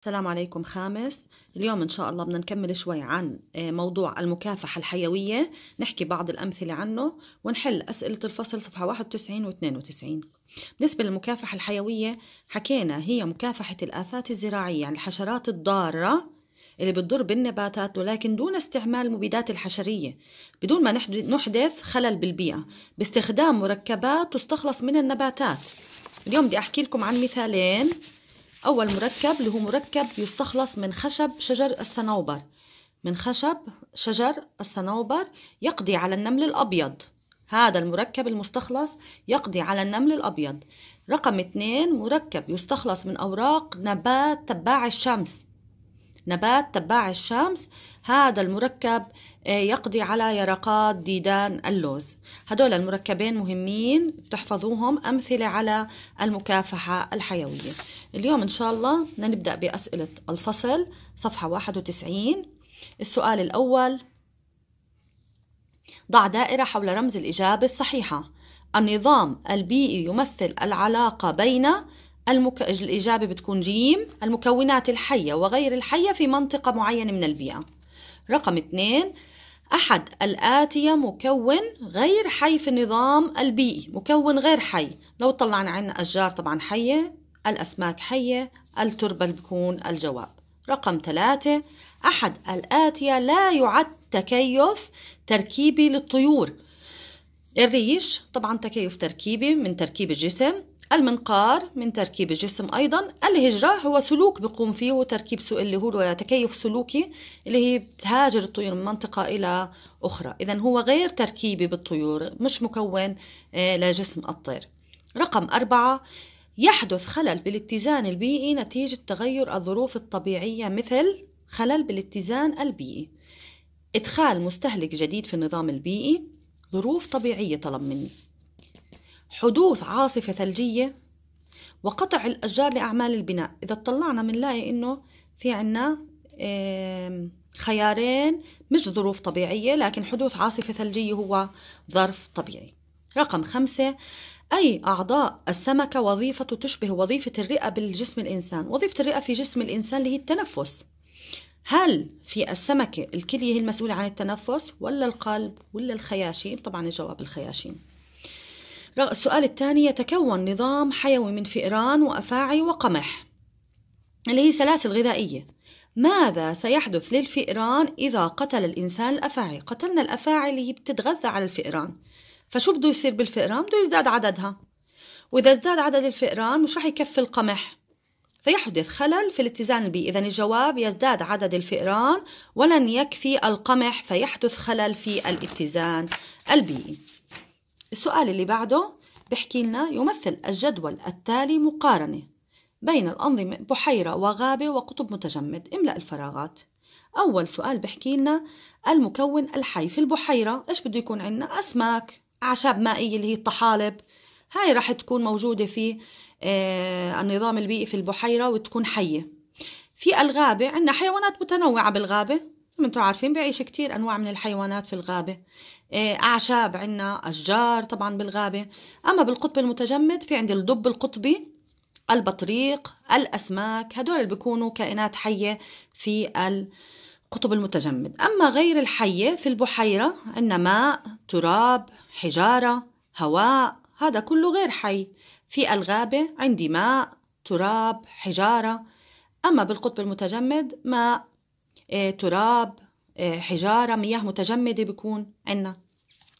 السلام عليكم خامس اليوم إن شاء الله بدنا نكمل شوي عن آه، موضوع المكافحة الحيوية نحكي بعض الأمثلة عنه ونحل أسئلة الفصل صفحة 91 و 92 بالنسبة للمكافحة الحيوية حكينا هي مكافحة الآفات الزراعية عن يعني الحشرات الضارة اللي بتضر بالنباتات ولكن دون استعمال المبيدات الحشرية بدون ما نحدث خلل بالبيئة باستخدام مركبات تستخلص من النباتات اليوم بدي أحكي لكم عن مثالين أول مركب اللي هو مركب يستخلص من خشب شجر الصنوبر من خشب شجر الصنوبر يقضي على النمل الأبيض هذا المركب المستخلص يقضي على النمل الأبيض رقم اثنين مركب يستخلص من أوراق نبات تباع الشمس نبات تباع الشمس هذا المركب آه، يقضي على يرقات ديدان اللوز هدول المركبين مهمين بتحفظوهم أمثلة على المكافحة الحيوية اليوم إن شاء الله بدنا نبدأ بأسئلة الفصل صفحة 91 السؤال الأول ضع دائرة حول رمز الإجابة الصحيحة النظام البيئي يمثل العلاقة بين المك... الإجابة بتكون جيم المكونات الحية وغير الحية في منطقة معينة من البيئة رقم اثنين أحد الآتية مكون غير حي في النظام البيئي مكون غير حي لو طلعنا عنا أشجار طبعا حية الأسماك حية التربة اللي بكون الجواب رقم ثلاثة أحد الآتية لا يعد تكيف تركيبي للطيور الريش طبعا تكيف تركيبي من تركيب الجسم المنقار من تركيب الجسم أيضا الهجرة هو سلوك بقوم فيه تركيب سوء اللي هو تكيف سلوكي اللي هي بتهاجر الطيور من منطقة إلى أخرى إذا هو غير تركيبي بالطيور مش مكون آه، لجسم الطير رقم أربعة يحدث خلل بالاتزان البيئي نتيجة تغير الظروف الطبيعية مثل خلل بالاتزان البيئي إدخال مستهلك جديد في النظام البيئي ظروف طبيعية طلب مني حدوث عاصفة ثلجية وقطع الأشجار لأعمال البناء إذا اطلعنا بنلاقي إنه في عنا خيارين مش ظروف طبيعية لكن حدوث عاصفة ثلجية هو ظرف طبيعي رقم خمسة أي أعضاء السمكة وظيفة تشبه وظيفة الرئة بالجسم الإنسان وظيفة الرئة في جسم الإنسان اللي هي التنفس هل في السمكة الكلية هي المسؤولة عن التنفس ولا القلب ولا الخياشيم طبعا الجواب الخياشيم السؤال الثاني يتكون نظام حيوي من فئران وأفاعي وقمح اللي هي سلاسل غذائية ماذا سيحدث للفئران إذا قتل الإنسان الأفاعي قتلنا الأفاعي اللي هي بتتغذى على الفئران فشو بده يصير بالفئران بده يزداد عددها وإذا ازداد عدد الفئران مش رح يكفي القمح فيحدث خلل في الاتزان البيئي إذا الجواب يزداد عدد الفئران ولن يكفي القمح فيحدث خلل في الاتزان البيئي السؤال اللي بعده بحكي لنا يمثل الجدول التالي مقارنة بين الأنظمة بحيرة وغابة وقطب متجمد املأ الفراغات أول سؤال بحكي لنا المكون الحي في البحيرة إيش بده يكون عندنا أسماك أعشاب مائية اللي هي الطحالب هاي راح تكون موجودة في آه، النظام البيئي في البحيرة وتكون حية في الغابة عندنا حيوانات متنوعة بالغابة انتم عارفين بيعيش كتير انواع من الحيوانات في الغابه إيه، اعشاب عنا اشجار طبعا بالغابه اما بالقطب المتجمد في عندي الدب القطبي البطريق الاسماك هدول اللي بيكونوا كائنات حيه في القطب المتجمد اما غير الحيه في البحيره عندنا ماء تراب حجاره هواء هذا كله غير حي في الغابه عندي ماء تراب حجاره اما بالقطب المتجمد ماء إيه، تراب إيه، حجارة مياه متجمدة بكون عنا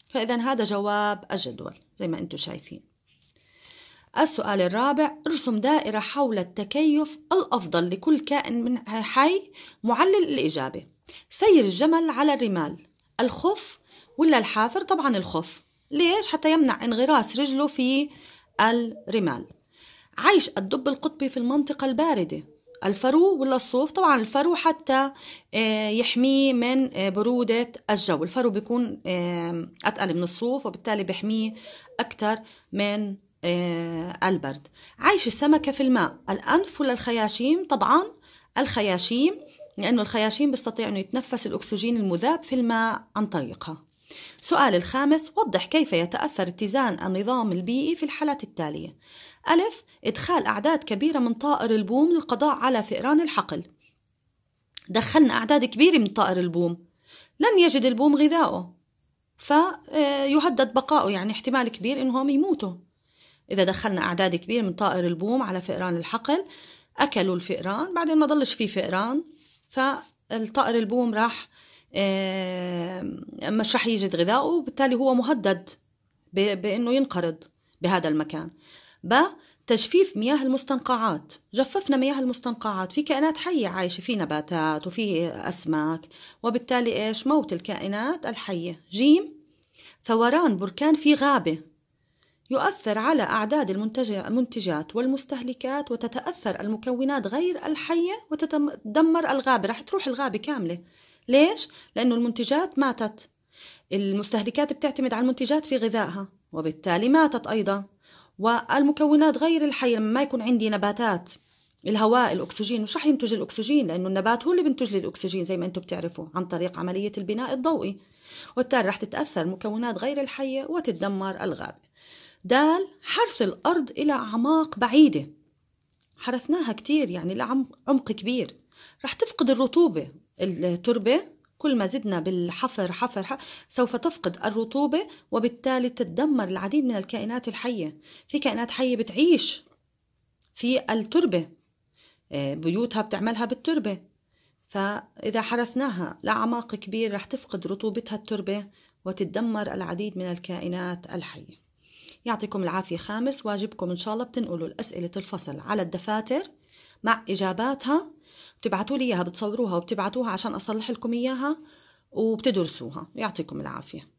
فإذا هذا جواب الجدول زي ما أنتم شايفين السؤال الرابع ارسم دائرة حول التكيف الأفضل لكل كائن من حي معلل الإجابة سير الجمل على الرمال الخف ولا الحافر طبعا الخف ليش حتى يمنع انغراس رجله في الرمال عيش الدب القطبي في المنطقة الباردة الفرو ولا الصوف طبعا الفرو حتى آه، يحميه من آه، برودة الجو الفرو بيكون آه، أتقل من الصوف وبالتالي بيحميه أكثر من البرد عيش السمكة في الماء الأنف ولا الخياشيم طبعا الخياشيم لأنه الخياشيم بيستطيع أنه يتنفس الأكسجين المذاب في الماء عن طريقها سؤال الخامس وضح كيف يتأثر اتزان النظام البيئي في الحالات التالية ألف إدخال أعداد كبيرة من طائر البوم للقضاء على فئران الحقل دخلنا أعداد كبيرة من طائر البوم لن يجد البوم غذاؤه فيهدد آه، بقائه يعني احتمال كبير إنهم يموتوا إذا دخلنا أعداد كبيرة من طائر البوم على فئران الحقل أكلوا الفئران بعدين ما ضلش في فئران فالطائر البوم راح آه، مش راح يجد غذائه وبالتالي هو مهدد بأنه ينقرض بهذا المكان ب تجفيف مياه المستنقعات جففنا مياه المستنقعات في كائنات حية عايشة في نباتات وفي أسماك وبالتالي إيش موت الكائنات الحية جيم ثوران بركان في غابة يؤثر على أعداد المنتجات والمستهلكات وتتأثر المكونات غير الحية وتدمر الغابة رح تروح الغابة كاملة ليش؟ لأنه المنتجات ماتت المستهلكات بتعتمد على المنتجات في غذائها وبالتالي ماتت أيضا والمكونات غير الحية لما ما يكون عندي نباتات الهواء الاكسجين مش رح ينتج الاكسجين لانه النبات هو اللي بينتج لي الاكسجين زي ما انتم بتعرفوا عن طريق عمليه البناء الضوئي وبالتالي رح تتاثر مكونات غير الحيه وتتدمر الغابه دال حرث الارض الى اعماق بعيده حرثناها كتير يعني لعمق كبير رح تفقد الرطوبه التربه كل ما زدنا بالحفر حفر, حفر سوف تفقد الرطوبة وبالتالي تتدمر العديد من الكائنات الحية في كائنات حية بتعيش في التربة آه، بيوتها بتعملها بالتربة فإذا حرثناها لأعماق كبير رح تفقد رطوبتها التربة وتتدمر العديد من الكائنات الحية يعطيكم العافية خامس واجبكم إن شاء الله بتنقلوا الأسئلة الفصل على الدفاتر مع إجاباتها بتبعتوا لي اياها بتصوروها وبتبعتوها عشان اصلح لكم اياها وبتدرسوها يعطيكم العافيه